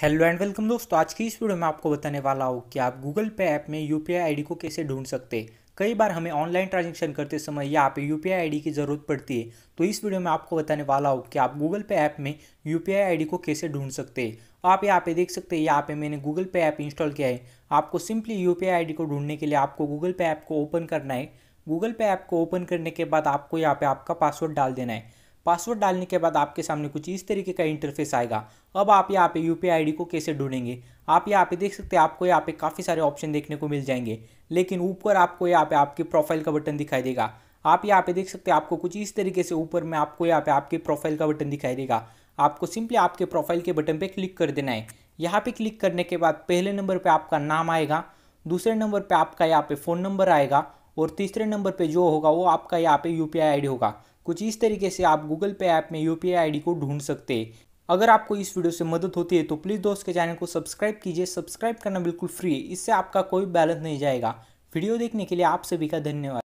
hello and welcome दोस्तों आज की इस वीडियो में आपको बताने वाला हूँ कि आप गूगल पे ऐप में यू पी को कैसे ढूंढ सकते हैं कई बार हमें ऑनलाइन ट्रांजेक्शन करते समय यहाँ पे यू पी की ज़रूरत पड़ती है तो इस वीडियो में आपको बताने वाला हूँ कि आप गूगल पे ऐप में यू पी को कैसे ढूंढ सकते हैं तो आप यहाँ पे देख सकते हैं यहाँ पे मैंने गूगल पे ऐप इंस्टॉल किया है आपको सिंपली यू पी को ढूंढने के लिए आपको गूगल पे ऐप को ओपन करना है गूगल पे ऐप को ओपन करने के बाद आपको यहाँ पे आपका पासवर्ड डाल देना है पासवर्ड डालने के बाद आपके सामने कुछ इस तरीके का इंटरफेस आएगा अब आप यहाँ पे यू पी को कैसे ढूंढेंगे आप यहाँ पे देख सकते हैं आपको यहाँ पे काफ़ी सारे ऑप्शन देखने को मिल जाएंगे लेकिन ऊपर आपको यहाँ पे आपकी प्रोफाइल का बटन दिखाई देगा आप यहाँ पे देख सकते हैं आपको कुछ इस तरीके से ऊपर में आपको यहाँ पे आपके प्रोफाइल का बटन दिखाई देगा आपको सिंपली आपके प्रोफाइल के बटन पर क्लिक कर देना है यहाँ पे क्लिक करने के बाद पहले नंबर पर आपका नाम आएगा दूसरे नंबर पर आपका यहाँ पे फ़ोन नंबर आएगा और तीसरे नंबर पे जो होगा वो आपका यहाँ पे यू पी होगा कुछ इस तरीके से आप गूगल पे ऐप में यू पी को ढूंढ सकते अगर आपको इस वीडियो से मदद होती है तो प्लीज़ दोस्त के चैनल को सब्सक्राइब कीजिए सब्सक्राइब करना बिल्कुल फ्री है इससे आपका कोई बैलेंस नहीं जाएगा वीडियो देखने के लिए आप सभी का धन्यवाद